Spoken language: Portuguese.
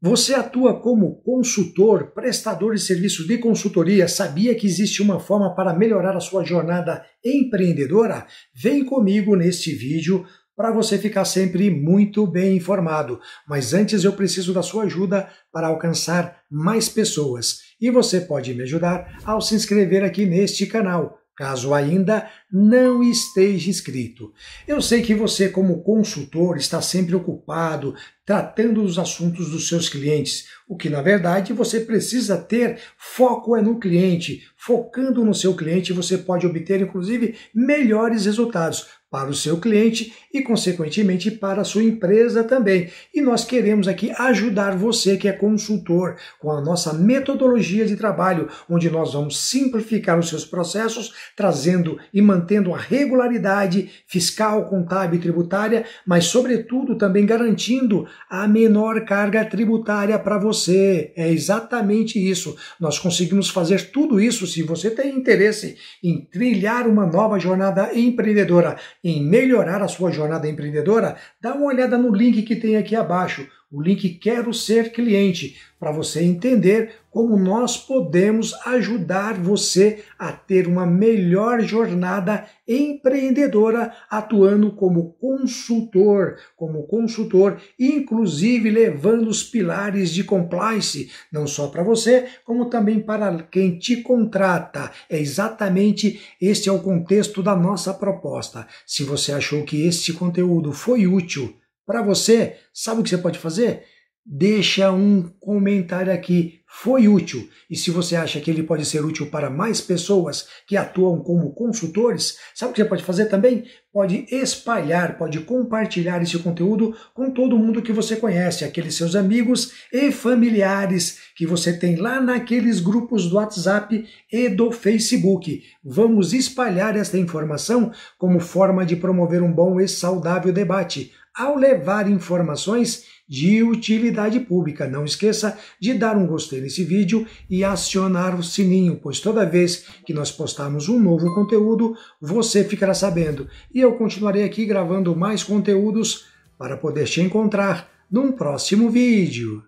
Você atua como consultor, prestador de serviço de consultoria. Sabia que existe uma forma para melhorar a sua jornada empreendedora? Vem comigo neste vídeo para você ficar sempre muito bem informado. Mas antes eu preciso da sua ajuda para alcançar mais pessoas. E você pode me ajudar ao se inscrever aqui neste canal caso ainda não esteja inscrito. Eu sei que você, como consultor, está sempre ocupado tratando dos assuntos dos seus clientes, o que na verdade você precisa ter foco é no cliente. Focando no seu cliente, você pode obter inclusive melhores resultados, para o seu cliente e, consequentemente, para a sua empresa também. E nós queremos aqui ajudar você que é consultor com a nossa metodologia de trabalho, onde nós vamos simplificar os seus processos, trazendo e mantendo a regularidade fiscal, contábil e tributária, mas, sobretudo, também garantindo a menor carga tributária para você. É exatamente isso. Nós conseguimos fazer tudo isso se você tem interesse em trilhar uma nova jornada empreendedora em melhorar a sua jornada empreendedora, dá uma olhada no link que tem aqui abaixo o link Quero Ser Cliente, para você entender como nós podemos ajudar você a ter uma melhor jornada empreendedora atuando como consultor, como consultor, inclusive levando os pilares de compliance, não só para você, como também para quem te contrata. É exatamente esse é o contexto da nossa proposta. Se você achou que este conteúdo foi útil, para você. Sabe o que você pode fazer? Deixa um comentário aqui. Foi útil? E se você acha que ele pode ser útil para mais pessoas que atuam como consultores, sabe o que você pode fazer também? Pode espalhar, pode compartilhar esse conteúdo com todo mundo que você conhece, aqueles seus amigos e familiares que você tem lá naqueles grupos do WhatsApp e do Facebook. Vamos espalhar esta informação como forma de promover um bom e saudável debate ao levar informações de utilidade pública. Não esqueça de dar um gostei nesse vídeo e acionar o sininho, pois toda vez que nós postarmos um novo conteúdo, você ficará sabendo. E eu continuarei aqui gravando mais conteúdos para poder te encontrar num próximo vídeo.